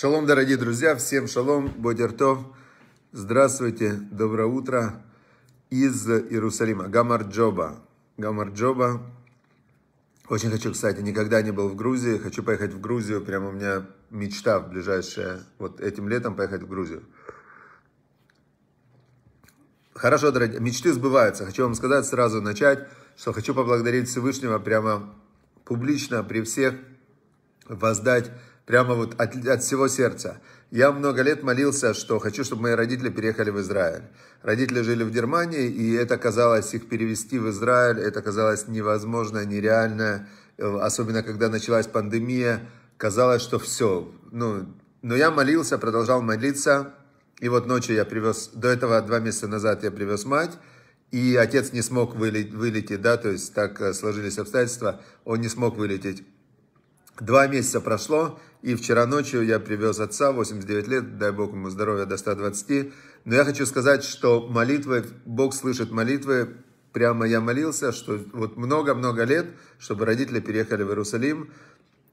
Шалом, дорогие друзья, всем шалом, бодертов. Здравствуйте, доброе утро из Иерусалима, Гамарджоба. Гамарджоба. Очень хочу, кстати, никогда не был в Грузии, хочу поехать в Грузию, прямо у меня мечта в ближайшее, вот этим летом поехать в Грузию. Хорошо, дорогие, мечты сбываются. Хочу вам сказать сразу начать, что хочу поблагодарить Всевышнего прямо публично при всех, воздать Прямо вот от, от всего сердца. Я много лет молился, что хочу, чтобы мои родители переехали в Израиль. Родители жили в Германии, и это казалось, их перевести в Израиль, это казалось невозможно, нереально. Э, особенно, когда началась пандемия, казалось, что все. Ну, но я молился, продолжал молиться. И вот ночью я привез, до этого два месяца назад я привез мать, и отец не смог вылететь, вылететь да, то есть так э, сложились обстоятельства, он не смог вылететь. Два месяца прошло, и вчера ночью я привез отца, 89 лет, дай Бог ему здоровья до 120. Но я хочу сказать, что молитвы, Бог слышит молитвы, прямо я молился, что вот много-много лет, чтобы родители переехали в Иерусалим.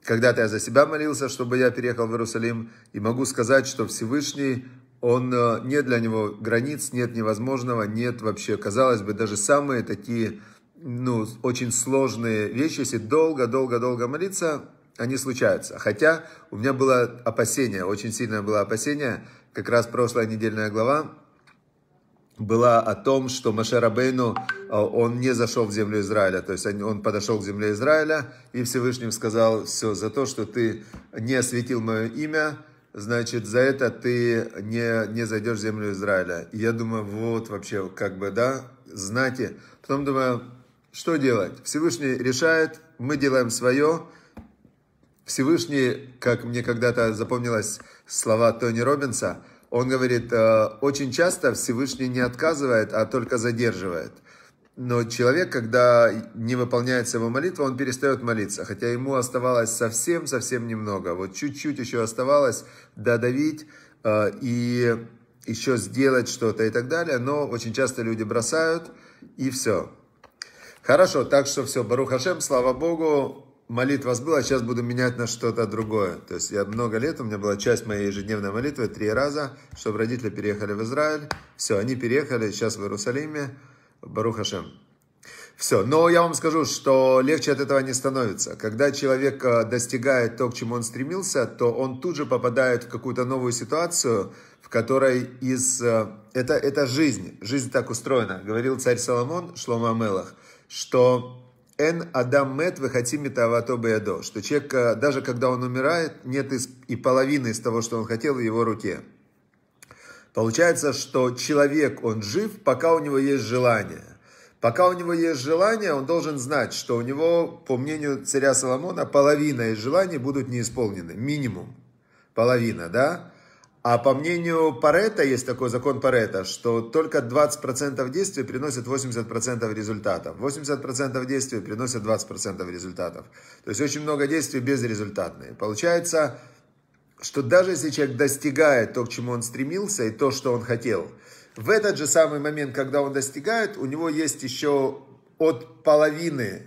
Когда-то я за себя молился, чтобы я переехал в Иерусалим. И могу сказать, что Всевышний, он, э, нет для него границ, нет невозможного, нет вообще, казалось бы, даже самые такие, ну, очень сложные вещи, если долго-долго-долго молиться, они случаются. Хотя у меня было опасение, очень сильное было опасение, как раз прошлая недельная глава была о том, что Маше Рабейну, э, он не зашел в землю Израиля, то есть он подошел к земле Израиля, и Всевышним сказал, все, за то, что ты не осветил мое имя, значит, за это ты не, не зайдешь в землю Израиля. И я думаю, вот вообще, как бы, да, знати. Потом думаю, что делать? Всевышний решает, мы делаем свое, Всевышний, как мне когда-то запомнилось слова Тони Робинса, он говорит, «Э, очень часто Всевышний не отказывает, а только задерживает. Но человек, когда не выполняется его молитва, он перестает молиться. Хотя ему оставалось совсем-совсем немного. Вот чуть-чуть еще оставалось додавить э, и еще сделать что-то и так далее. Но очень часто люди бросают и все. Хорошо, так что все, Барух Хашем, слава Богу, молитва была, сейчас буду менять на что-то другое. То есть я много лет, у меня была часть моей ежедневной молитвы, три раза, чтобы родители переехали в Израиль. Все, они переехали, сейчас в Иерусалиме, Баруха Шем. Все, но я вам скажу, что легче от этого не становится. Когда человек э, достигает то, к чему он стремился, то он тут же попадает в какую-то новую ситуацию, в которой из... Э, это, это жизнь, жизнь так устроена. Говорил царь Соломон, Шлома Амелах, что Н Адам Мет Вахатим Тавато Беядо, что человек, э, даже когда он умирает, нет и половины из того, что он хотел, в его руке. Получается, что человек, он жив, пока у него есть желание. Пока у него есть желание, он должен знать, что у него, по мнению царя Соломона, половина из желаний будут не исполнены. Минимум. Половина, да? А по мнению Парета, есть такой закон Парета, что только 20% действий приносят 80% результатов. 80% действий приносят 20% результатов. То есть очень много действий безрезультатные. Получается, что даже если человек достигает то, к чему он стремился и то, что он хотел, в этот же самый момент, когда он достигает, у него есть еще от половины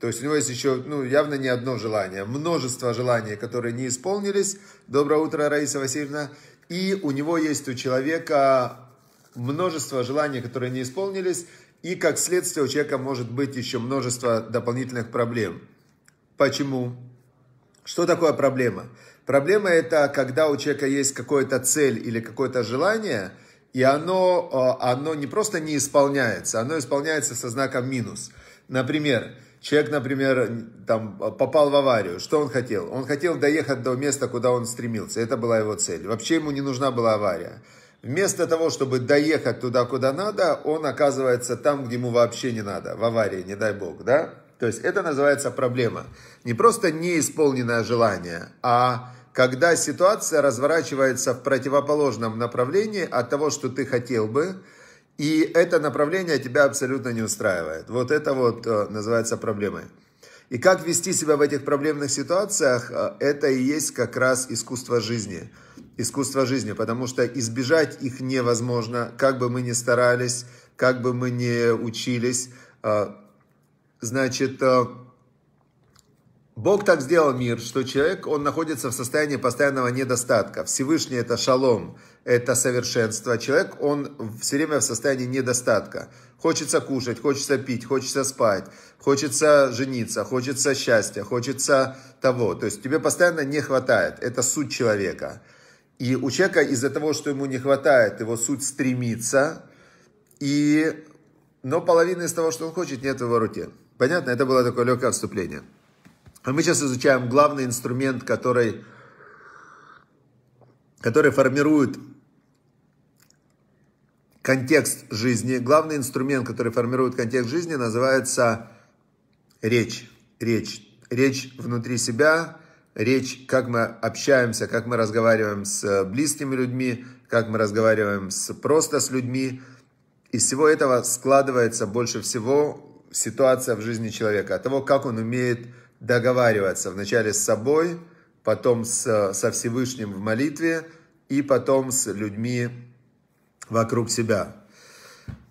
то есть у него есть еще, ну, явно не одно желание, множество желаний, которые не исполнились. Доброе утро, Раиса Васильевна. И у него есть у человека множество желаний, которые не исполнились. И как следствие у человека может быть еще множество дополнительных проблем. Почему? Что такое проблема? Проблема это, когда у человека есть какая-то цель или какое-то желание, и оно, а, оно не просто не исполняется, оно исполняется со знаком минус. Например, Человек, например, там, попал в аварию. Что он хотел? Он хотел доехать до места, куда он стремился. Это была его цель. Вообще ему не нужна была авария. Вместо того, чтобы доехать туда, куда надо, он оказывается там, где ему вообще не надо. В аварии, не дай бог, да? То есть это называется проблема. Не просто неисполненное желание, а когда ситуация разворачивается в противоположном направлении от того, что ты хотел бы, и это направление тебя абсолютно не устраивает. Вот это вот э, называется проблемой. И как вести себя в этих проблемных ситуациях, э, это и есть как раз искусство жизни. Искусство жизни, потому что избежать их невозможно, как бы мы ни старались, как бы мы ни учились. Э, значит, Бог так сделал мир, что человек, он находится в состоянии постоянного недостатка. Всевышний это шалом, это совершенство. Человек, он все время в состоянии недостатка. Хочется кушать, хочется пить, хочется спать, хочется жениться, хочется счастья, хочется того. То есть тебе постоянно не хватает. Это суть человека. И у человека из-за того, что ему не хватает, его суть стремится. И... Но половины из того, что он хочет, нет в его руке. Понятно? Это было такое легкое вступление. А мы сейчас изучаем главный инструмент, который, который формирует контекст жизни. Главный инструмент, который формирует контекст жизни, называется речь. Речь. Речь внутри себя, речь, как мы общаемся, как мы разговариваем с близкими людьми, как мы разговариваем с, просто с людьми. Из всего этого складывается больше всего ситуация в жизни человека, от того, как он умеет договариваться вначале с собой, потом с, со Всевышним в молитве и потом с людьми вокруг себя.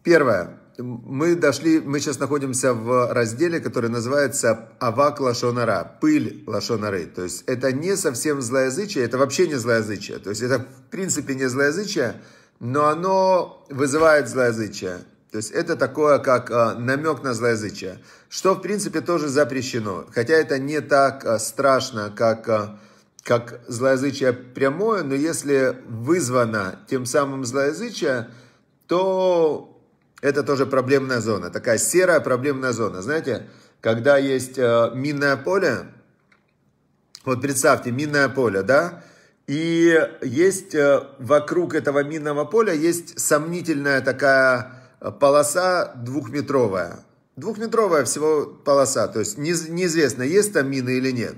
Первое. Мы дошли, мы сейчас находимся в разделе, который называется «Авак лашонара», «Пыль лашонары». То есть это не совсем злоязычие, это вообще не злоязычие. То есть это в принципе не злоязычие, но оно вызывает злоязычие. То есть это такое, как э, намек на злоязычие что, в принципе, тоже запрещено. Хотя это не так э, страшно, как, э, как злоязычие прямое, но если вызвано тем самым злоязычие, то это тоже проблемная зона, такая серая проблемная зона. Знаете, когда есть э, минное поле, вот представьте, минное поле, да, и есть вокруг этого минного поля есть сомнительная такая полоса двухметровая. Двухметровая всего полоса, то есть неизвестно, есть там мины или нет.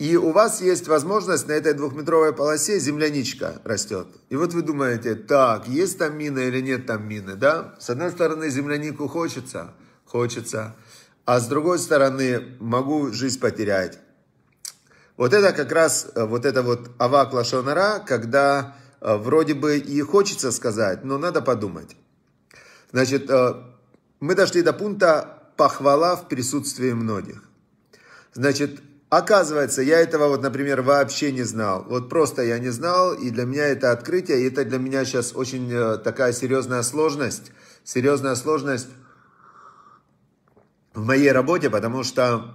И у вас есть возможность на этой двухметровой полосе земляничка растет. И вот вы думаете, так, есть там мины или нет там мины, да? С одной стороны, землянику хочется, хочется. А с другой стороны, могу жизнь потерять. Вот это как раз, э, вот это вот авак лашонара, когда э, вроде бы и хочется сказать, но надо подумать. Значит, э, мы дошли до пункта «похвала в присутствии многих». Значит, оказывается, я этого вот, например, вообще не знал. Вот просто я не знал, и для меня это открытие, и это для меня сейчас очень э, такая серьезная сложность, серьезная сложность в моей работе, потому что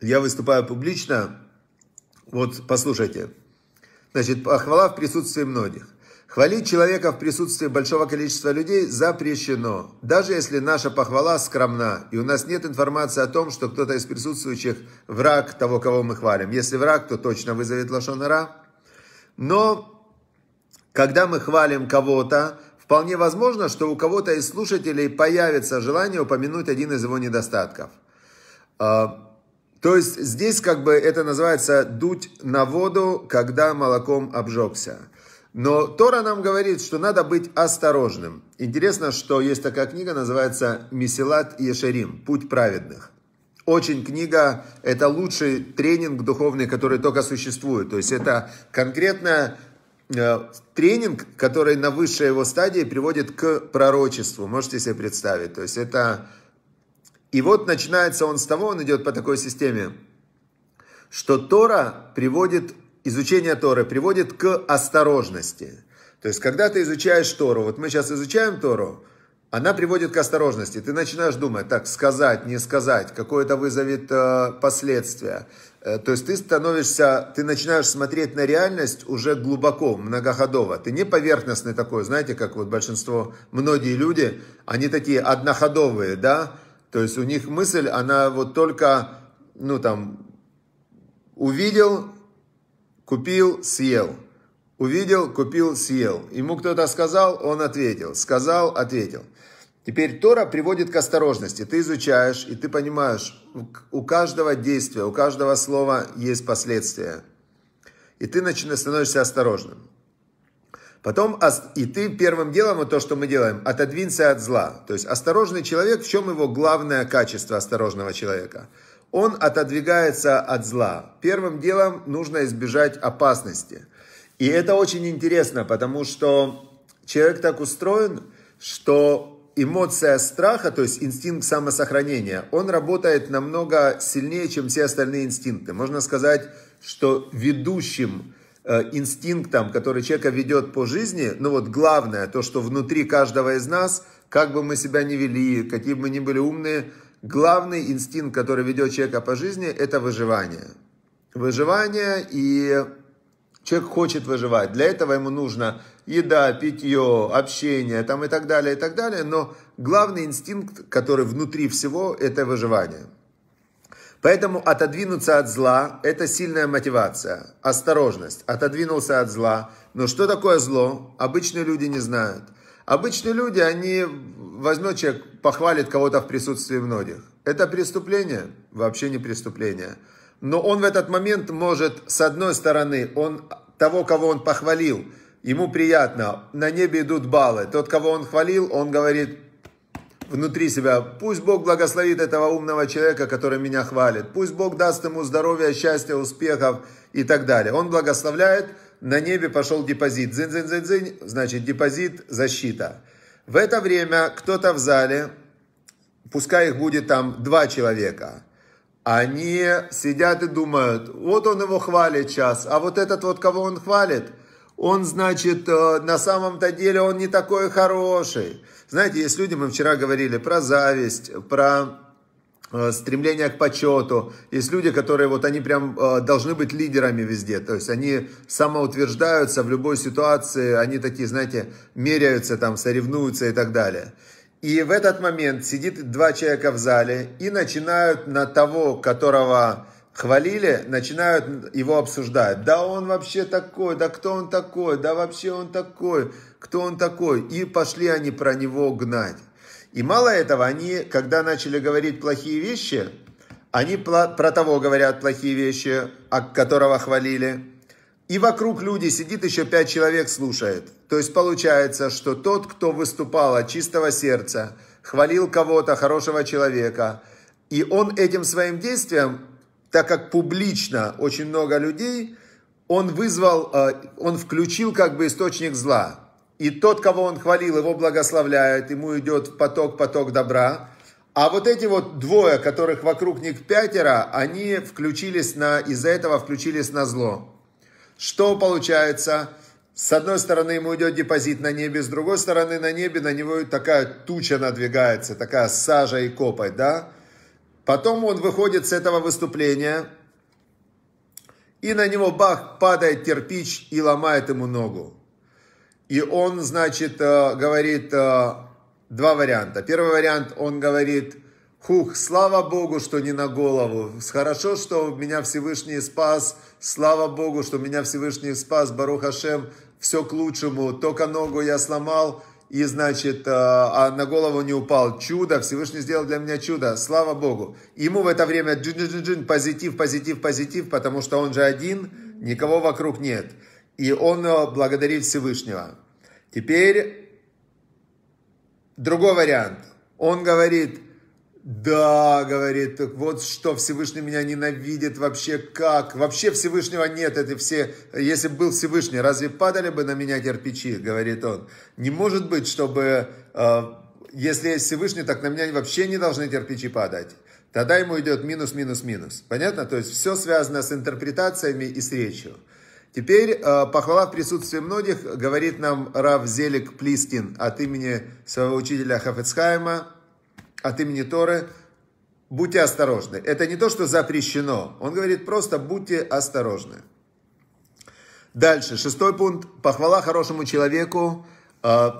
я выступаю публично. Вот послушайте. Значит, похвала в присутствии многих. Хвалить человека в присутствии большого количества людей запрещено, даже если наша похвала скромна, и у нас нет информации о том, что кто-то из присутствующих враг того, кого мы хвалим. Если враг, то точно вызовет лошонара. Но когда мы хвалим кого-то, вполне возможно, что у кого-то из слушателей появится желание упомянуть один из его недостатков. А, то есть здесь как бы это называется дуть на воду, когда молоком обжегся. Но Тора нам говорит, что надо быть осторожным. Интересно, что есть такая книга, называется «Месилат Ешерим. Путь праведных». Очень книга, это лучший тренинг духовный, который только существует. То есть это конкретная э, тренинг, который на высшей его стадии приводит к пророчеству. Можете себе представить. То есть это... И вот начинается он с того, он идет по такой системе, что Тора приводит изучение Торы приводит к осторожности. То есть, когда ты изучаешь Тору, вот мы сейчас изучаем Тору, она приводит к осторожности. Ты начинаешь думать, так, сказать, не сказать, какое это вызовет э, последствия. Э, то есть ты становишься, ты начинаешь смотреть на реальность уже глубоко, многоходово. Ты не поверхностный такой, знаете, как вот большинство, многие люди, они такие одноходовые, да? То есть у них мысль, она вот только, ну там, увидел, купил, съел. Увидел, купил, съел. Ему кто-то сказал, он ответил. Сказал, ответил. Теперь Тора приводит к осторожности. Ты изучаешь, и ты понимаешь, у каждого действия, у каждого слова есть последствия. И ты начинаешь, становишься осторожным. Потом, и ты первым делом, вот то, что мы делаем, отодвинься от зла. То есть осторожный человек, в чем его главное качество осторожного человека – он отодвигается от зла. Первым делом нужно избежать опасности. И это очень интересно, потому что человек так устроен, что эмоция страха, то есть инстинкт самосохранения, он работает намного сильнее, чем все остальные инстинкты. Можно сказать, что ведущим э, инстинктом, который человека ведет по жизни, ну вот главное, то, что внутри каждого из нас, как бы мы себя не вели, какие бы мы ни были умные, главный инстинкт, который ведет человека по жизни, это выживание. Выживание и человек хочет выживать. Для этого ему нужно еда, питье, общение там и так далее, и так далее. Но главный инстинкт, который внутри всего, это выживание. Поэтому отодвинуться от зла – это сильная мотивация, осторожность. Отодвинулся от зла. Но что такое зло? Обычные люди не знают. Обычные люди, они возьмут человек похвалит кого-то в присутствии многих. Это преступление? Вообще не преступление. Но он в этот момент может, с одной стороны, он того, кого он похвалил, ему приятно, на небе идут баллы. Тот, кого он хвалил, он говорит внутри себя, пусть Бог благословит этого умного человека, который меня хвалит, пусть Бог даст ему здоровья, счастья, успехов и так далее. Он благословляет, на небе пошел депозит. Дзынь-дзынь-дзынь-дзынь, значит депозит, защита. В это время кто-то в зале, пускай их будет там два человека, они сидят и думают, вот он его хвалит сейчас, а вот этот вот, кого он хвалит, он, значит, э, на самом-то деле он не такой хороший. Знаете, есть люди, мы вчера говорили про зависть, про Э, стремление к почету. Есть люди, которые вот они прям э, должны быть лидерами везде. То есть они самоутверждаются в любой ситуации, они такие, знаете, меряются там, соревнуются и так далее. И в этот момент сидит два человека в зале и начинают на того, которого хвалили, начинают его обсуждать. Да он вообще такой, да кто он такой, да вообще он такой, кто он такой. И пошли они про него гнать. И мало этого, они, когда начали говорить плохие вещи, они про того говорят плохие вещи, о которого хвалили. И вокруг люди сидит еще пять человек слушает. То есть получается, что тот, кто выступал от чистого сердца, хвалил кого-то, хорошего человека, и он этим своим действием, так как публично очень много людей, он вызвал, э, он включил как бы источник зла. И тот, кого он хвалил, его благословляет, ему идет поток, поток добра. А вот эти вот двое, которых вокруг них пятеро, они включились на, из-за этого включились на зло. Что получается? С одной стороны ему идет депозит на небе, с другой стороны на небе на него такая туча надвигается, такая сажа и копоть, да? Потом он выходит с этого выступления, и на него бах, падает кирпич и ломает ему ногу. И он, значит, э, говорит э, два варианта. Первый вариант, он говорит, хух, слава Богу, что не на голову. Хорошо, что меня Всевышний спас. Слава Богу, что меня Всевышний спас. Барух Ашем, все к лучшему. Только ногу я сломал, и, значит, э, а на голову не упал. Чудо, Всевышний сделал для меня чудо, слава Богу. Ему в это время джин -джин -джин, позитив, позитив, позитив, потому что он же один, никого вокруг нет и он э, благодарит Всевышнего. Теперь другой вариант. Он говорит, да, говорит, вот что Всевышний меня ненавидит вообще как. Вообще Всевышнего нет, это все, если бы был Всевышний, разве падали бы на меня кирпичи, говорит он. Не может быть, чтобы, э, если есть Всевышний, так на меня вообще не должны кирпичи падать. Тогда ему идет минус, минус, минус. Понятно? То есть все связано с интерпретациями и с речью. Теперь, э, похвала в присутствии многих, говорит нам Рав Зелик Плискин от имени своего учителя Хафецхайма, от имени Торы. Будьте осторожны. Это не то, что запрещено. Он говорит просто будьте осторожны. Дальше, шестой пункт. Похвала хорошему человеку. Э,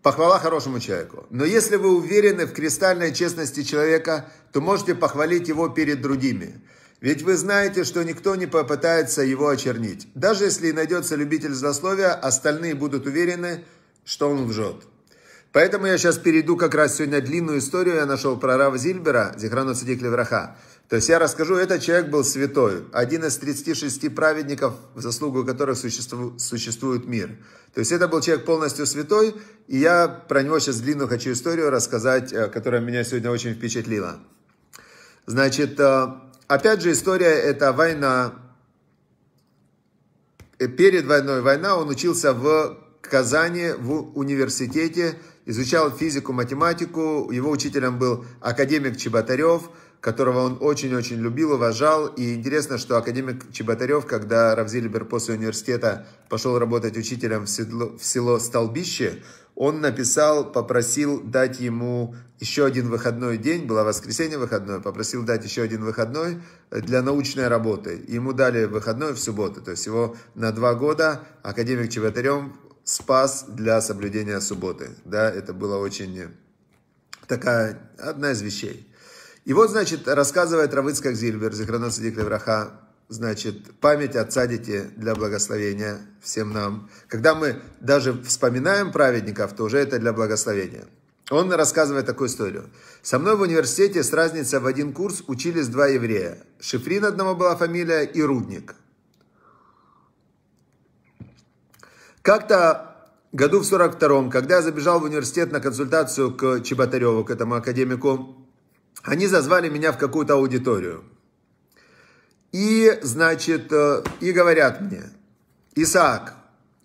похвала хорошему человеку. Но если вы уверены в кристальной честности человека, то можете похвалить его перед другими. Ведь вы знаете, что никто не попытается его очернить. Даже если найдется любитель злословия, остальные будут уверены, что он лжет. Поэтому я сейчас перейду как раз сегодня длинную историю. Я нашел про Рава Зильбера, Зихрану Цадик Левраха. То есть я расскажу, этот человек был святой, один из 36 праведников, в заслугу которых существу, существует мир. То есть это был человек полностью святой, и я про него сейчас длинную хочу историю рассказать, э, которая меня сегодня очень впечатлила. Значит, э, Опять же, история – это война. Э, перед войной война он учился в Казани, в университете, изучал физику, математику. Его учителем был академик Чеботарев – которого он очень-очень любил, уважал. И интересно, что академик Чеботарев, когда Равзильбер после университета пошел работать учителем в село, в село Столбище, он написал, попросил дать ему еще один выходной день, было воскресенье выходное, попросил дать еще один выходной для научной работы. Ему дали выходной в субботу, то есть его на два года академик Чеботарев спас для соблюдения субботы. Да, это было очень такая одна из вещей. И вот, значит, рассказывает Равыцкак Зильбер, Зихранот Садик Левраха, значит, память о цадике для благословения всем нам. Когда мы даже вспоминаем праведников, то уже это для благословения. Он рассказывает такую историю. Со мной в университете с разницей в один курс учились два еврея. Шифрин одного была фамилия и Рудник. Как-то году в 42-м, когда я забежал в университет на консультацию к Чеботареву, к этому академику, они зазвали меня в какую-то аудиторию. И, значит, э, и говорят мне, Исаак,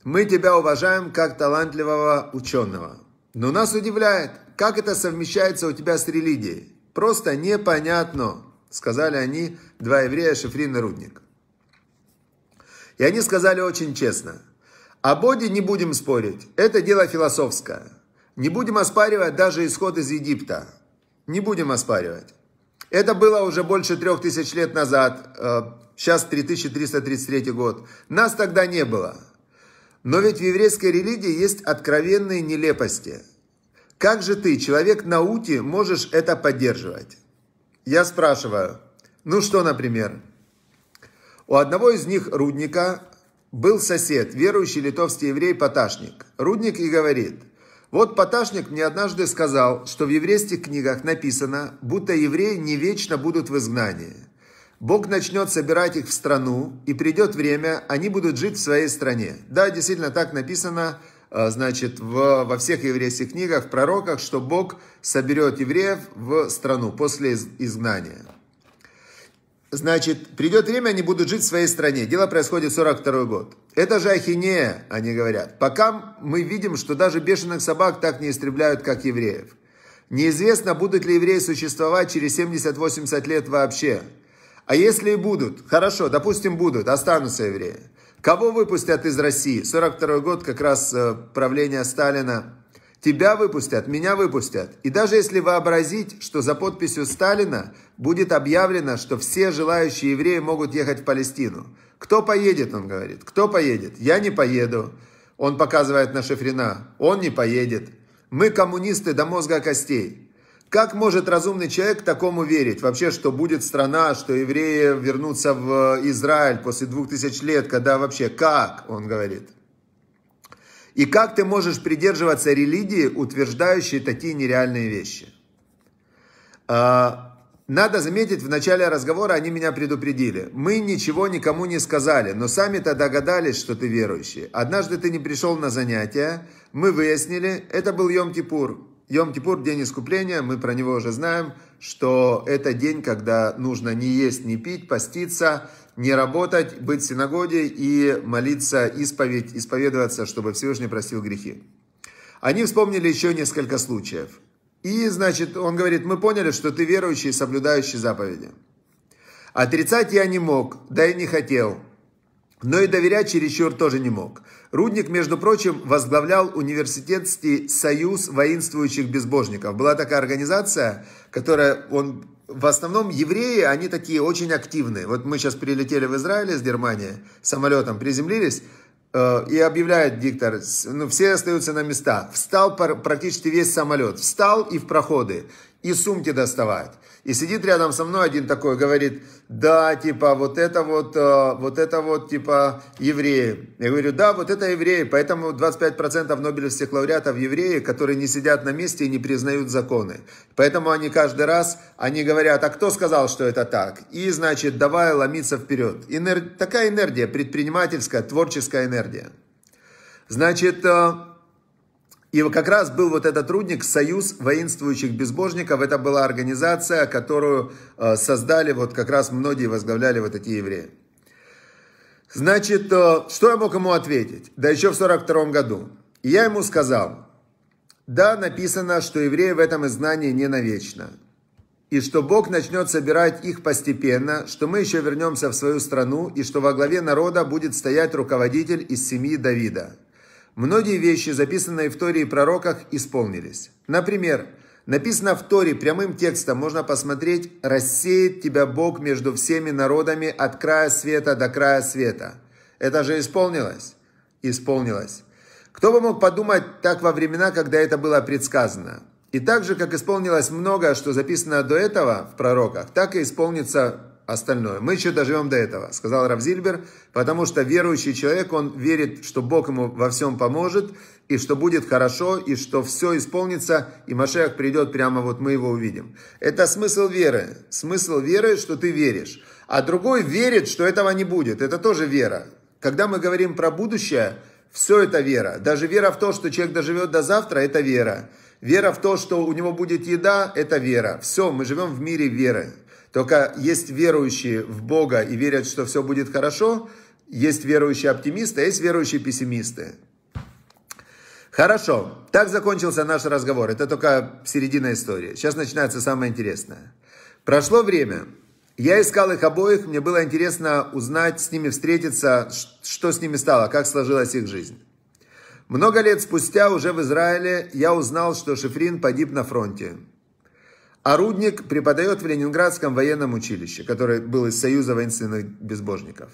мы тебя уважаем как талантливого ученого. Но нас удивляет, как это совмещается у тебя с религией. Просто непонятно, сказали они, два еврея, Шифрин и Рудник. И они сказали очень честно, о Боге не будем спорить, это дело философское. Не будем оспаривать даже исход из Египта. Не будем оспаривать. Это было уже больше трех тысяч лет назад, э, сейчас 3333 год. Нас тогда не было. Но ведь в еврейской религии есть откровенные нелепости. Как же ты, человек науки, можешь это поддерживать? Я спрашиваю, ну что, например? У одного из них, Рудника, был сосед, верующий литовский еврей Поташник. Рудник и говорит – вот паташник мне однажды сказал, что в еврейских книгах написано, будто евреи не вечно будут в изгнании. Бог начнет собирать их в страну, и придет время, они будут жить в своей стране. Да, действительно, так написано, э, значит, в, во всех еврейских книгах, в пророках, что Бог соберет евреев в страну после изгнания. Значит, придет время, они будут жить в своей стране. Дело происходит в 42 год. Это же ахинея, они говорят. Пока мы видим, что даже бешеных собак так не истребляют, как евреев. Неизвестно, будут ли евреи существовать через 70-80 лет вообще. А если и будут, хорошо, допустим, будут, останутся евреи. Кого выпустят из России? 42 год, как раз э, правление Сталина, Тебя выпустят, меня выпустят. И даже если вообразить, что за подписью Сталина будет объявлено, что все желающие евреи могут ехать в Палестину. Кто поедет, он говорит, кто поедет? Я не поеду. Он показывает на Шифрина. Он не поедет. Мы коммунисты до мозга костей. Как может разумный человек такому верить? Вообще, что будет страна, что евреи вернутся в Израиль после двух тысяч лет, когда вообще как, он говорит. И как ты можешь придерживаться религии, утверждающей такие нереальные вещи? А, надо заметить, в начале разговора они меня предупредили. Мы ничего никому не сказали, но сами-то догадались, что ты верующий. Однажды ты не пришел на занятия, мы выяснили, это был Йом-Кипур. Йом-Кипур – день искупления, мы про него уже знаем, что это день, когда нужно не есть, не пить, поститься – не работать, быть в синагоге и молиться, исповедь, исповедоваться, чтобы Всевышний простил грехи. Они вспомнили еще несколько случаев. И, значит, он говорит, мы поняли, что ты верующий и соблюдающий заповеди. Отрицать я не мог, да и не хотел. Но и доверять чересчур тоже не мог. Рудник, между прочим, возглавлял университетский союз воинствующих безбожников. Была такая организация, которая он в основном евреи, они такие очень активные. Вот мы сейчас прилетели в Израиль из Германии, самолетом приземлились, э, и объявляет диктор, ну, все остаются на места. Встал практически весь самолет. Встал и в проходы. И сумки доставают. И сидит рядом со мной один такой, говорит, да, типа, вот это вот, э, вот это вот, типа, евреи. Я говорю, да, вот это евреи, поэтому 25% нобелевских лауреатов евреи, которые не сидят на месте и не признают законы. Поэтому они каждый раз, они говорят, а кто сказал, что это так? И, значит, давай ломиться вперед. Энер... Такая энергия, предпринимательская, творческая энергия. Значит, э, и как раз был вот этот трудник «Союз воинствующих безбожников». Это была организация, которую э, создали, вот как раз многие возглавляли вот эти евреи. Значит, э, что я мог ему ответить? Да еще в 42 году. И я ему сказал, да, написано, что евреи в этом изгнании не навечно. И что Бог начнет собирать их постепенно, что мы еще вернемся в свою страну, и что во главе народа будет стоять руководитель из семьи Давида. Многие вещи, записанные в Торе и пророках, исполнились. Например, написано в Торе прямым текстом, можно посмотреть «Рассеет тебя Бог между всеми народами от края света до края света». Это же исполнилось? Исполнилось. Кто бы мог подумать так во времена, когда это было предсказано? И так же, как исполнилось многое, что записано до этого в пророках, так и исполнится остальное. Мы еще доживем до этого, сказал Равзильбер, потому что верующий человек, он верит, что Бог ему во всем поможет, и что будет хорошо, и что все исполнится, и Машех придет прямо, вот мы его увидим. Это смысл веры. Смысл веры, что ты веришь. А другой верит, что этого не будет. Это тоже вера. Когда мы говорим про будущее, все это вера. Даже вера в то, что человек доживет до завтра, это вера. Вера в то, что у него будет еда, это вера. Все, мы живем в мире веры. Только есть верующие в Бога и верят, что все будет хорошо, есть верующие оптимисты, а есть верующие пессимисты. Хорошо, так закончился наш разговор. Это только середина истории. Сейчас начинается самое интересное. Прошло время. Я искал их обоих, мне было интересно узнать, с ними встретиться, что с ними стало, как сложилась их жизнь. Много лет спустя, уже в Израиле, я узнал, что Шифрин погиб на фронте. А преподает в Ленинградском военном училище, которое было из Союза воинственных безбожников.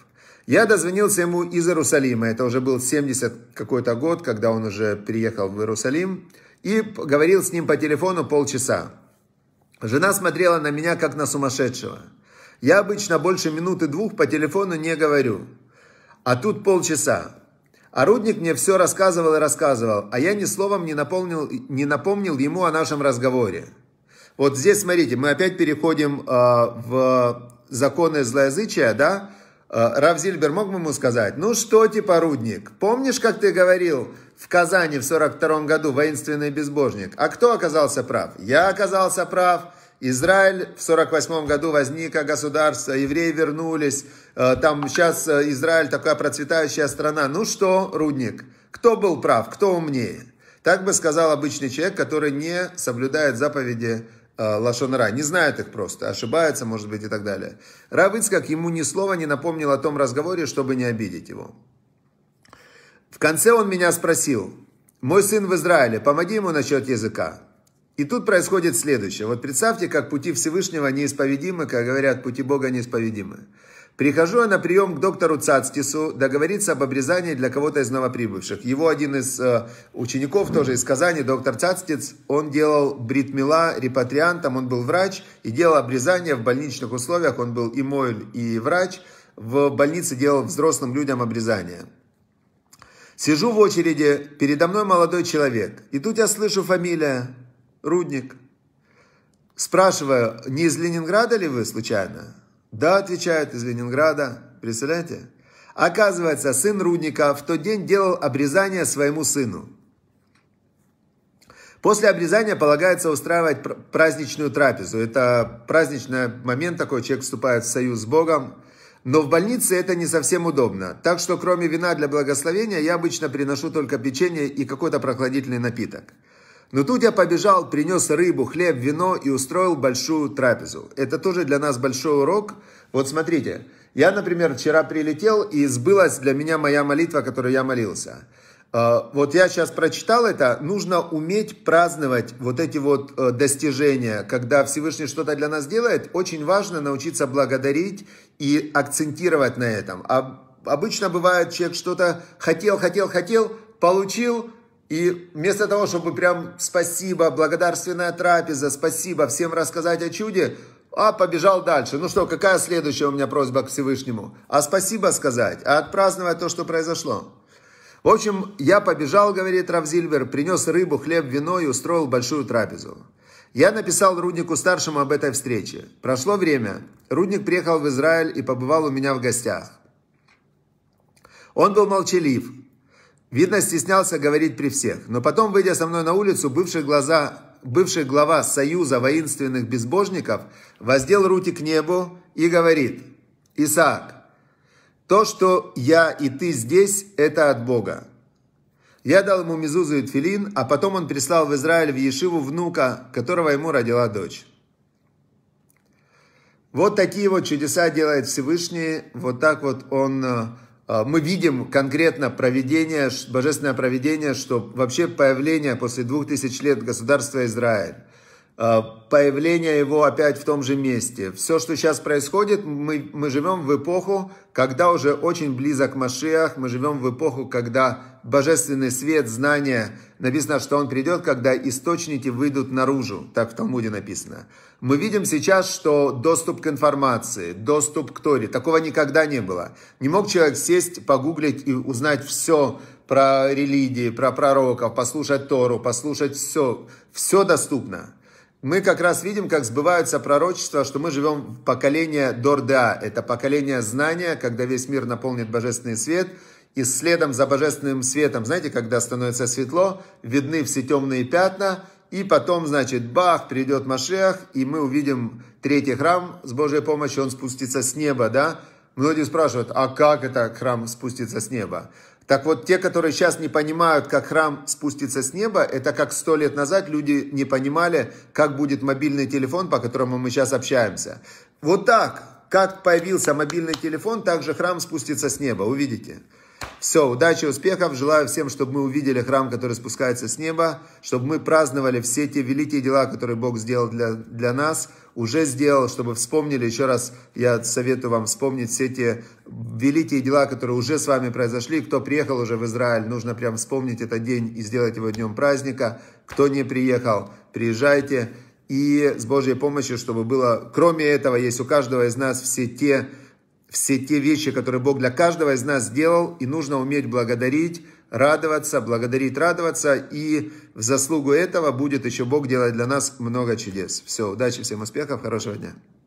Я дозвонился ему из Иерусалима, это уже был 70 какой-то год, когда он уже переехал в Иерусалим, и говорил с ним по телефону полчаса. Жена смотрела на меня, как на сумасшедшего. Я обычно больше минуты-двух по телефону не говорю, а тут полчаса. А мне все рассказывал и рассказывал, а я ни словом не, напомнил, не напомнил ему о нашем разговоре. Вот здесь, смотрите, мы опять переходим э, в законы злоязычия, да? Э, а, Рав Зильбер мог бы ему сказать, ну что типа, Рудник, помнишь, как ты говорил в Казани в 42 году, воинственный безбожник? А кто оказался прав? Я оказался прав. Израиль в 48 году возник, а государство, евреи вернулись, а, там сейчас Израиль такая процветающая страна. Ну что, Рудник, кто был прав, кто умнее? Так бы сказал обычный человек, который не соблюдает заповеди Э, лашонара, не знает их просто, ошибается, может быть, и так далее. Рав Ицкак ему ни слова не напомнил о том разговоре, чтобы не обидеть его. В конце он меня спросил, мой сын в Израиле, помоги ему насчет языка. И тут происходит следующее. Вот представьте, как пути Всевышнего неисповедимы, как говорят, пути Бога неисповедимы. Прихожу я на прием к доктору Цацкису, договориться об обрезании для кого-то из новоприбывших. Его один из э, учеников, тоже из Казани, доктор Цацкиц, он делал бритмила репатриантом, он был врач и делал обрезание в больничных условиях, он был и мойль, и врач. В больнице делал взрослым людям обрезание. Сижу в очереди, передо мной молодой человек. И тут я слышу фамилия Рудник. Спрашиваю, не из Ленинграда ли вы случайно? Да, отвечают из Ленинграда. Представляете? Оказывается, сын Рудника в тот день делал обрезание своему сыну. После обрезания полагается устраивать праздничную трапезу. Это праздничный момент такой, человек вступает в союз с Богом. Но в больнице это не совсем удобно. Так что кроме вина для благословения я обычно приношу только печенье и какой-то прохладительный напиток. Но тут я побежал, принес рыбу, хлеб, вино и устроил большую трапезу. Это тоже для нас большой урок. Вот смотрите, я, например, вчера прилетел, и сбылась для меня моя молитва, которую я молился. Э, вот я сейчас прочитал это, нужно уметь праздновать вот эти вот э, достижения, когда Всевышний что-то для нас делает, очень важно научиться благодарить и акцентировать на этом. А обычно бывает, человек что-то хотел, хотел, хотел, получил, и вместо того, чтобы прям спасибо, благодарственная трапеза, спасибо всем рассказать о чуде, а побежал дальше. Ну что, какая следующая у меня просьба к Всевышнему? А спасибо сказать, а отпраздновать то, что произошло. В общем, я побежал, говорит Равзильвер, принес рыбу, хлеб, вино и устроил большую трапезу. Я написал Руднику-старшему об этой встрече. Прошло время. Рудник приехал в Израиль и побывал у меня в гостях. Он был молчалив, Видно, стеснялся говорить при всех, но потом, выйдя со мной на улицу, бывший, глаза, бывший глава Союза воинственных безбожников воздел руки к небу и говорит, «Исаак, то, что я и ты здесь, это от Бога. Я дал ему мизузу и тфилин, а потом он прислал в Израиль в Ешиву внука, которого ему родила дочь. Вот такие вот чудеса делает Всевышний, вот так вот он э, а, мы видим конкретно проведение, божественное проведение, что вообще появление после двух тысяч лет государства Израиль, Э, появление его опять в том же месте. Все, что сейчас происходит, мы, мы живем в эпоху, когда уже очень близок Машиах, мы живем в эпоху, когда божественный свет, знание, написано, что он придет, когда источники выйдут наружу, так в Талмуде написано. Мы видим сейчас, что доступ к информации, доступ к Торе, такого никогда не было. Не мог человек сесть, погуглить и узнать все, про религии, про пророков, послушать Тору, послушать все. Все доступно мы как раз видим, как сбываются пророчества, что мы живем в поколение Дорда. Это поколение знания, когда весь мир наполнит божественный свет. И следом за божественным светом, знаете, когда становится светло, видны все темные пятна. И потом, значит, бах, придет Машех, и мы увидим третий храм с Божьей помощью, он спустится с неба, да? Многие спрашивают, а как это храм спустится с неба? Так вот, те, которые сейчас не понимают, как храм спустится с неба, это как сто лет назад люди не понимали, как будет мобильный телефон, по которому мы сейчас общаемся. Вот так, как появился мобильный телефон, так же храм спустится с неба, увидите. Все, удачи, успехов. Желаю всем, чтобы мы увидели храм, который спускается с неба, чтобы мы праздновали все те великие дела, которые Бог сделал для, для нас, уже сделал, чтобы вспомнили. Еще раз я советую вам вспомнить все те великие дела, которые уже с вами произошли. Кто приехал уже в Израиль, нужно прям вспомнить этот день и сделать его днем праздника. Кто не приехал, приезжайте. И с Божьей помощью, чтобы было... Кроме этого, есть у каждого из нас все те все те вещи, которые Бог для каждого из нас сделал, и нужно уметь благодарить, радоваться, благодарить, радоваться, и в заслугу этого будет еще Бог делать для нас много чудес. Все, удачи, всем успехов, хорошего дня.